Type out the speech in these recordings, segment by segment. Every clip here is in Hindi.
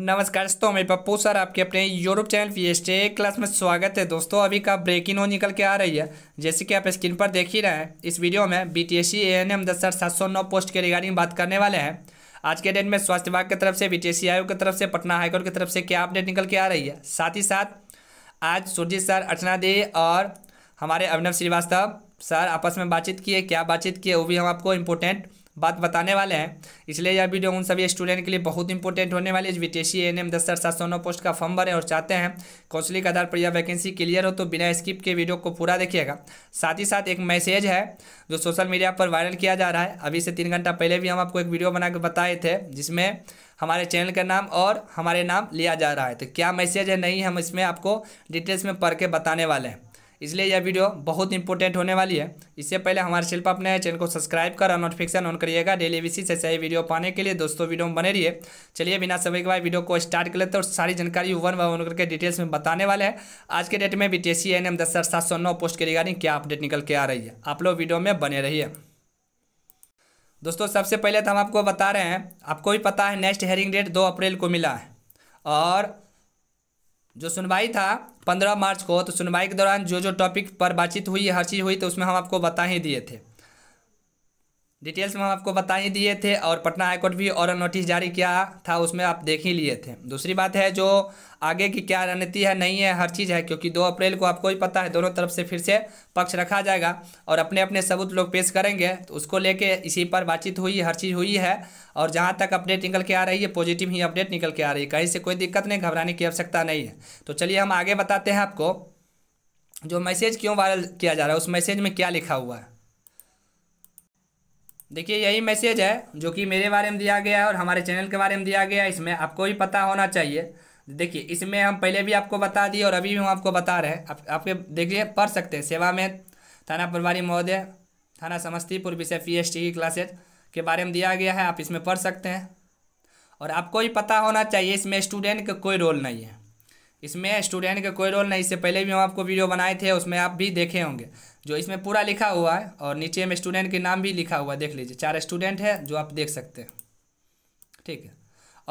नमस्कार दोस्तों मैं पप्पू सर आपके अपने YouTube channel P S class में स्वागत है दोस्तों अभी का ब्रेकिंग हो निकल के आ रही है जैसे कि आप स्क्रीन पर देख ही रहे हैं इस वीडियो में B T S C A N M दस हज़ार सात सौ नौ पोस्ट के रिगार्डिंग बात करने वाले हैं आज के डेट में स्वास्थ्य विभाग की तरफ से बी टी एस सी आयोग की तरफ से पटना हाईकोर्ट की तरफ से क्या अपडेट निकल के आ रही है साथ ही साथ आज सुरजीत सर अर्चना दे और हमारे अभिनव श्रीवास्तव सर आपस में बातचीत किए क्या बातचीत किए वो भी हम आपको इम्पोर्टेंट बात बताने वाले हैं इसलिए यह वीडियो उन सभी स्टूडेंट के लिए बहुत इंपॉर्टेंट होने वाली है जो टी सी एन एम दस सात सौ नौ पोस्ट का फॉर्म भरें और चाहते हैं कौशलिक आधार पर यह वैकेंसी क्लियर हो तो बिना स्किप के वीडियो को पूरा देखिएगा साथ ही साथ एक मैसेज है जो सोशल मीडिया पर वायरल किया जा रहा है अभी से तीन घंटा पहले भी हम आपको एक वीडियो बना बताए थे जिसमें हमारे चैनल का नाम और हमारे नाम लिया जा रहा है तो क्या मैसेज है नहीं हम इसमें आपको डिटेल्स में पढ़ के बताने वाले हैं इसलिए यह वीडियो बहुत इंपॉर्टेंट होने वाली है इससे पहले हमारे शिल्प अपने चैनल को सब्सक्राइब कर और नोटिफिकेशन ऑन करिएगा डेली बेसिस से सही वीडियो पाने के लिए दोस्तों वीडियो में बने रहिए चलिए बिना समय के बाद वीडियो को स्टार्ट कर लेते और सारी जानकारी वन बाय वन करके डिटेल्स में बताने वाले हैं आज के डेट में B T C N M दस सात सौ नौ पोस्ट के रिगार्डिंग क्या अपडेट निकल के आ रही है आप लोग वीडियो में बने रहिए दोस्तों सबसे पहले तो हम आपको बता रहे हैं आपको भी पता है नेक्स्ट हेयरिंग डेट दो अप्रैल को मिला है और जो सुनवाई था पंद्रह मार्च को तो सुनवाई के दौरान जो जो टॉपिक पर बातचीत हुई हर चीज़ हुई तो उसमें हम आपको बता ही दिए थे डिटेल्स में हम आपको बता ही दिए थे और पटना हाईकोर्ट भी और नोटिस जारी किया था उसमें आप देख ही लिए थे दूसरी बात है जो आगे की क्या रणनीति है नहीं है हर चीज़ है क्योंकि दो अप्रैल को आपको ही पता है दोनों तरफ से फिर से पक्ष रखा जाएगा और अपने अपने सबूत लोग पेश करेंगे तो उसको लेके इसी पर बातचीत हुई हर चीज़ हुई है और जहाँ तक अपडेट निकल के आ रही है पॉजिटिव ही अपडेट निकल के आ रही है कहीं से कोई दिक्कत नहीं घबराने की आवश्यकता नहीं है तो चलिए हम आगे बताते हैं आपको जो मैसेज क्यों वायरल किया जा रहा है उस मैसेज में क्या लिखा हुआ है देखिए यही मैसेज है जो कि मेरे बारे में दिया गया है और हमारे चैनल के बारे में दिया गया है इसमें आपको भी पता होना चाहिए देखिए इसमें हम पहले भी आपको बता दिए और अभी भी हम आपको बता रहे हैं आप, आपके देखिए पढ़ सकते हैं सेवा में थाना प्रभारी महोदय थाना समस्तीपुर विषय पी एच की क्लासेज के बारे में दिया गया है आप इसमें पढ़ सकते हैं और आपको भी पता होना चाहिए इसमें स्टूडेंट का कोई रोल नहीं है इसमें स्टूडेंट का कोई रोल नहीं इससे पहले भी हम आपको वीडियो बनाए थे उसमें आप भी देखे होंगे जो इसमें पूरा लिखा हुआ है और नीचे में स्टूडेंट के नाम भी लिखा हुआ है देख लीजिए चार स्टूडेंट है जो आप देख सकते हैं ठीक है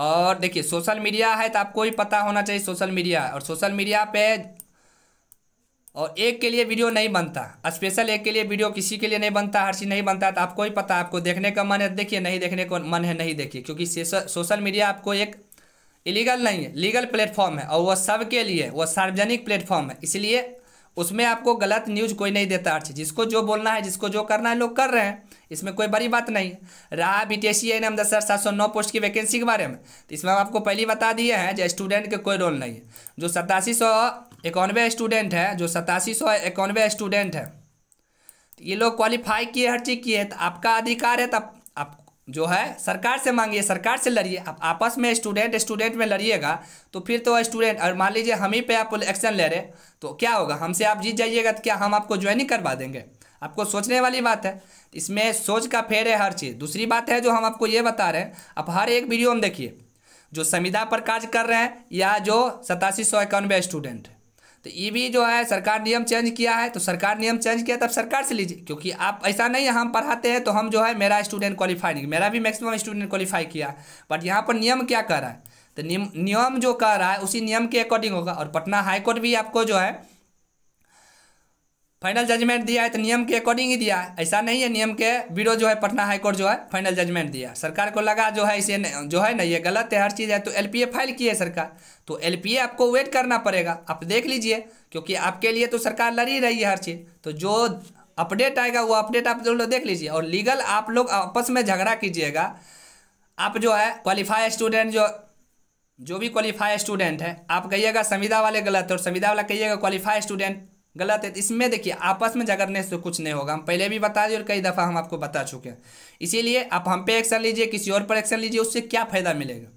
और देखिए सोशल मीडिया है तो आपको भी पता होना चाहिए सोशल मीडिया और सोशल मीडिया पे और एक के लिए वीडियो नहीं बनता स्पेशल एक के लिए वीडियो किसी के लिए नहीं बनता हर चीज़ नहीं बनता तो आपको ही पता आपको देखने का मन है देखिए नहीं देखने का मन है नहीं देखिए क्योंकि सोशल मीडिया आपको एक इलीगल नहीं है लीगल प्लेटफॉर्म है और वह सब के लिए वह सार्वजनिक प्लेटफॉर्म है इसलिए उसमें आपको गलत न्यूज कोई नहीं देता हर चीज जिसको जो बोलना है जिसको जो करना है लोग कर रहे हैं इसमें कोई बड़ी बात नहीं है रहा B T S C N sir सात सौ नौ पोस्ट की वैकेंसी के बारे में तो इसमें हम आपको पहले बता दिए हैं जो स्टूडेंट के कोई रोल नहीं है जो सतासी सौ इक्यानवे स्टूडेंट है जो सतासी सौ इक्यानवे स्टूडेंट है तो ये लोग क्वालिफाई किए हर चीज़ किए तो आपका अधिकार है तब जो है सरकार से मांगिए सरकार से लड़िए आप आपस में स्टूडेंट स्टूडेंट में लड़िएगा तो फिर तो स्टूडेंट और मान लीजिए हम ही पे आप एक्शन ले रहे तो क्या होगा हमसे आप जीत जाइएगा तो क्या हम आपको ज्वाइनिंग करवा देंगे आपको सोचने वाली बात है इसमें सोच का फेर है हर चीज़ दूसरी बात है जो हम आपको ये बता रहे हैं आप हर एक वीडियो में देखिए जो संविदा पर कार्य कर रहे हैं या जो सतासी सौ इक्यानवे स्टूडेंट तो ये भी जो है सरकार नियम चेंज किया है तो सरकार नियम चेंज किया तब सरकार से लीजिए क्योंकि आप ऐसा नहीं है हम पढ़ाते हैं तो हम जो है मेरा स्टूडेंट क्वालिफाई नहीं मेरा भी मैक्सिमम स्टूडेंट क्वालिफाई किया बट यहाँ पर नियम क्या कर रहा है तो नियम नियम जो कह रहा है उसी नियम के अकॉर्डिंग होगा और पटना हाईकोर्ट भी आपको जो है फाइनल जजमेंट दिया है तो नियम के अकॉर्डिंग ही दिया है ऐसा नहीं है नियम के विरोध जो है पटना हाईकोर्ट जो है फाइनल जजमेंट दिया सरकार को लगा जो है इसे जो है ना ये गलत है हर चीज़ है तो एलपीए फाइल की है सरकार तो एलपीए आपको वेट करना पड़ेगा आप देख लीजिए क्योंकि आपके लिए तो सरकार लड़ ही रही है हर चीज़ तो जो अपडेट आएगा वो अपडेट आप लोग देख लीजिए और लीगल आप लोग आपस में झगड़ा कीजिएगा आप जो है क्वालिफाई स्टूडेंट जो जो भी क्वालिफाई स्टूडेंट है आप कहिएगा संविदा वाले गलत और संविदा वाला कहिएगा क्वालिफाई स्टूडेंट गलत है इसमें देखिए आपस में झगड़ने से कुछ नहीं होगा हम पहले भी बता दिए और कई दफ़ा हम आपको बता चुके हैं इसीलिए आप हम पे एक्शन लीजिए किसी और पर एक्शन लीजिए उससे क्या फ़ायदा मिलेगा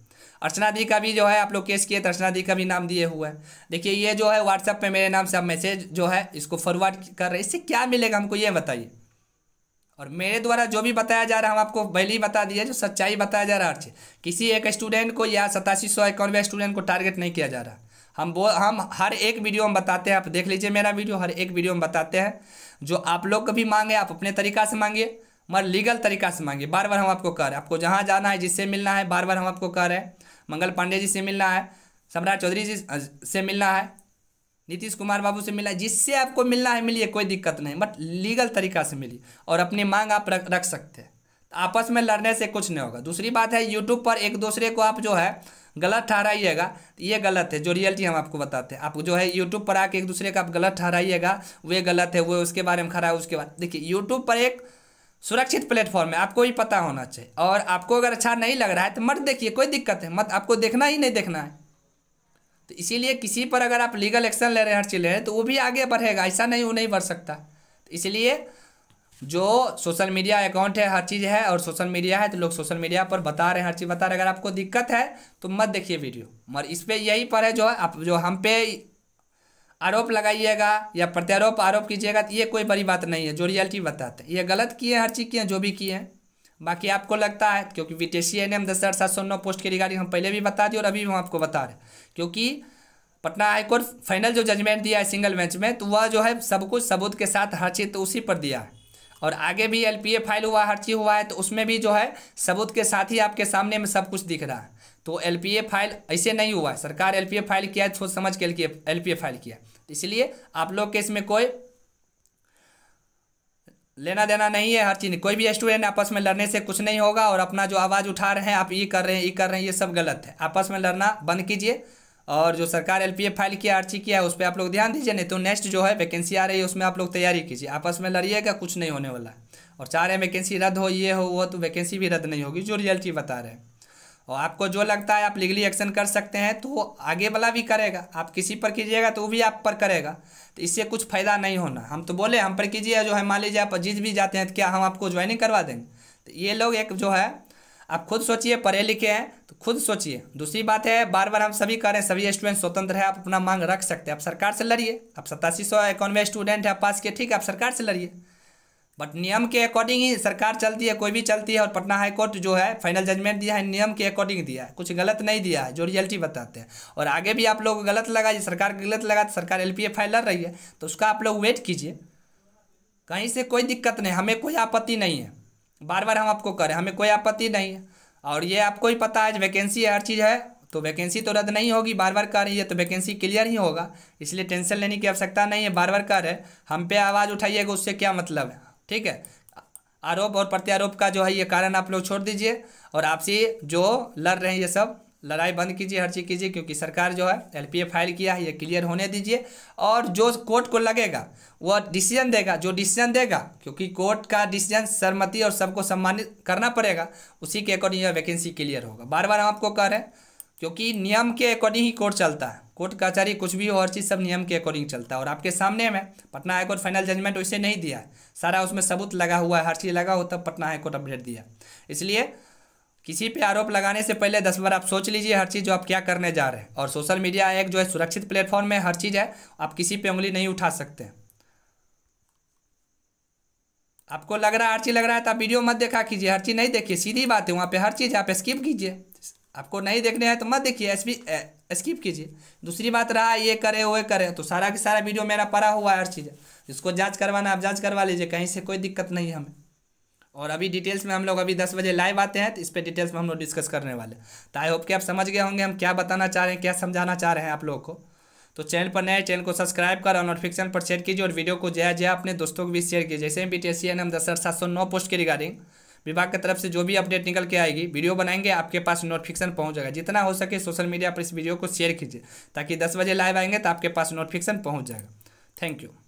अर्चना दी का भी जो है आप लोग केस किए तो अर्चना दी का भी नाम दिए हुआ है देखिए ये जो है व्हाट्सअप पर मेरे नाम से आप मैसेज जो है इसको फॉरवर्ड कर रहे हैं इससे क्या मिलेगा हमको ये बताइए और मेरे द्वारा जो भी बताया जा रहा है हम आपको पहले बता दिया जो सच्चाई बताया जा रहा है किसी एक स्टूडेंट को या सतासी सौ इक्यानवे स्टूडेंट को टारगेट नहीं किया जा रहा हम बो हम हर एक वीडियो में बताते हैं आप देख लीजिए मेरा वीडियो हर एक वीडियो में बताते हैं जो आप लोग कभी मांगे आप अपने तरीका से मांगिए मगर लीगल तरीका से मांगिए बार बार हम आपको कह रहे हैं आपको जहाँ जाना है जिससे मिलना है बार बार हम आपको कह रहे हैं मंगल पांडे जी से मिलना है सम्राट चौधरी जी से मिलना है नीतीश कुमार बाबू से मिला जिससे आपको मिलना है मिलिए कोई दिक्कत नहीं बट लीगल तरीका से मिलिए और अपनी मांग आप रख रख सकते हैं आपस में लड़ने से कुछ नहीं होगा दूसरी बात है यूट्यूब पर एक दूसरे को आप जो है गलत ठहराइएगा ये गलत है जो रियलिटी हम आपको बताते हैं आप जो है यूट्यूब पर आके एक दूसरे का आप गलत ठहराइएगा वे गलत है वो उसके बारे में खड़ा है उसके बाद देखिए यूट्यूब पर एक सुरक्षित प्लेटफॉर्म है आपको भी पता होना चाहिए और आपको अगर अच्छा नहीं लग रहा है तो मत देखिए कोई दिक्कत है मत आपको देखना ही नहीं देखना है तो इसीलिए किसी पर अगर आप लीगल एक्शन ले रहे हैं हर चीज़ ले रहे हैं तो वो भी आगे बढ़ेगा ऐसा नहीं वो नहीं बढ़ सकता तो इसलिए जो सोशल मीडिया अकाउंट है हर चीज़ है और सोशल मीडिया है तो लोग सोशल मीडिया पर बता रहे हैं हर चीज़ बता रहे हैं अगर आपको दिक्कत है तो मत देखिए वीडियो मगर इस पर यही पर है जो आप जो हम पे आरोप लगाइएगा या प्रत्यारोप आरोप कीजिएगा तो ये कोई बड़ी बात नहीं है जो रियलिटी बताते हैं ये गलत किए हर चीज़ किए जो भी किए हैं बाकी आपको लगता है क्योंकि V T C N M दस हज़ार सात सौ नौ पोस्ट के रिगार्डिंग हम पहले भी बता दिए और अभी भी हम आपको बता रहे क्योंकि पटना हाईकोर्ट फाइनल जो जजमेंट दिया है सिंगल बेंच में तो वह जो है सब कुछ सबूत के साथ हर चीज़ तो उसी पर दिया है और आगे भी एल फाइल हुआ हर चीज़ हुआ है तो उसमें भी जो है सबूत के साथ ही आपके सामने में सब कुछ दिख रहा है तो एल फाइल ऐसे नहीं हुआ है सरकार एल फाइल किया है सोच समझ के एल फाइल किया तो इसलिए आप लोग के इसमें कोई लेना देना नहीं है हर चीज़ कोई भी स्टूडेंट आपस में लड़ने से कुछ नहीं होगा और अपना जो आवाज़ उठा रहे हैं आप ये कर रहे हैं ये कर रहे हैं ये सब गलत है आपस में लड़ना बंद कीजिए और जो सरकार एलपीएफ फाइल किया आर्ची किया है उस पर आप लोग ध्यान दीजिए नहीं तो नेक्स्ट जो है वैकेंसी आ रही है उसमें आप लोग तैयारी कीजिए आपस में लड़िएगा कुछ नहीं होने वाला और चाह रहे वैकेंसी रद्द हो ये हो वो तो वैकेंसी भी रद्द नहीं होगी जो रियलिटी बता रहे हैं और आपको जो लगता है आप लीगली एक्शन कर सकते हैं तो आगे वाला भी करेगा आप किसी पर कीजिएगा तो वो भी आप पर करेगा तो इससे कुछ फ़ायदा नहीं होना हम तो बोले हम पर कीजिए जो है मान लीजिए आप जीत भी जाते हैं तो क्या हम आपको ज्वाइनिंग करवा देंगे तो ये लोग एक जो है आप खुद सोचिए पढ़े लिखे हैं तो खुद सोचिए दूसरी बात है बार बार हम सभी कह रहे हैं सभी स्टूडेंट स्वतंत्र है आप अपना मांग रख सकते हैं आप सरकार से लड़िए आप सतासी सौ इक्यानवे स्टूडेंट है आप पास किए ठीक है आप सरकार से लड़िए बट नियम के अकॉर्डिंग ही सरकार चलती है कोई भी चलती है और पटना हाईकोर्ट जो है फाइनल जजमेंट दिया है नियम के अकॉर्डिंग दिया है कुछ गलत नहीं दिया है जो रियलिटी बताते हैं और आगे भी आप लोग गलत लगा ये सरकार गलत लगा तो सरकार एल पी लड़ रही है तो उसका आप लोग वेट कीजिए कहीं से कोई दिक्कत नहीं हमें कोई आपत्ति नहीं है बार बार हम आपको करें हमें कोई आपत्ति नहीं है और ये आपको ही पता है वैकेंसी हर चीज़ है तो वैकेंसी तो रद्द नहीं होगी बार बार कर रही है तो वैकेंसी क्लियर ही होगा इसलिए टेंशन लेने की आवश्यकता नहीं है बार बार कर है हम पे आवाज़ उठाइएगा उससे क्या मतलब है ठीक है आरोप और प्रत्यारोप का जो है ये कारण आप लोग छोड़ दीजिए और आपसी जो लड़ रहे हैं ये सब लड़ाई बंद कीजिए हर चीज़ कीजिए क्योंकि सरकार जो है एल फाइल किया है ये क्लियर होने दीजिए और जो कोर्ट को लगेगा वह डिसीजन देगा जो डिसीजन देगा क्योंकि कोर्ट का डिसीजन सरमति और सबको सम्मानित करना पड़ेगा उसी के अकॉर्डिंग यह वैकेंसी क्लियर होगा बार बार हम आपको कह रहे हैं क्योंकि नियम के अकॉर्डिंग ही कोर्ट चलता है कोर्ट कचहरी कुछ भी हो हर चीज़ सब नियम के अकॉर्डिंग चलता है और आपके सामने में पटना हाईकोर्ट फाइनल जजमेंट उसे नहीं दिया है सारा उसमें सबूत लगा हुआ है हर चीज़ लगा होता पटना हाईकोर्ट अपडेट दिया इसलिए किसी पे आरोप लगाने से पहले दस बार आप सोच लीजिए हर चीज़ जो आप क्या करने जा रहे हैं और सोशल मीडिया एक जो है सुरक्षित प्लेटफॉर्म है हर चीज़ है आप किसी पे उंगली नहीं उठा सकते आपको लग रहा है हर चीज़ लग रहा है तो आप वीडियो मत देखा कीजिए हर चीज़ नहीं देखिए सीधी बात है वहाँ पर हर चीज़ आप स्किप कीजिए आपको नहीं देखने है तो मत देखिए स्किप कीजिए दूसरी बात रहा ये करे वो करे तो सारा के सारा वीडियो मेरा पड़ा हुआ है हर चीज़ जिसको जाँच करवाना आप जाँच करवा लीजिए कहीं से कोई दिक्कत नहीं है हमें और अभी डिटेल्स में हम लोग अभी दस बजे लाइव आते हैं तो इस पर डिटेल्स में हम लोग डिस्कस करने वाले तो आई होप कि आप समझ गए होंगे हम क्या बताना चाह रहे हैं क्या समझाना चाह रहे हैं आप लोगों को तो चैनल पर नए चैनल को सब्सक्राइब कर और नोटिफिकेशन पर शेयर कीजिए और वीडियो को जया जया अपने दोस्तों को भी शेयर कीजिए जैसे B T C N M दस हज़ार सात सौ नौ पोस्ट के रिगार्डिंग विभाग की तरफ से जो भी अपडेट निकल के आएगी वीडियो बनाएंगे आपके पास नोटिफिकेशन पहुंच जाएगा जितना हो सके सोशल मीडिया पर इस वीडियो को शेयर कीजिए ताकि दस बजे लाइव आएंगे तो आपके पास नोटिफिकेशन पहुँच जाएगा थैंक यू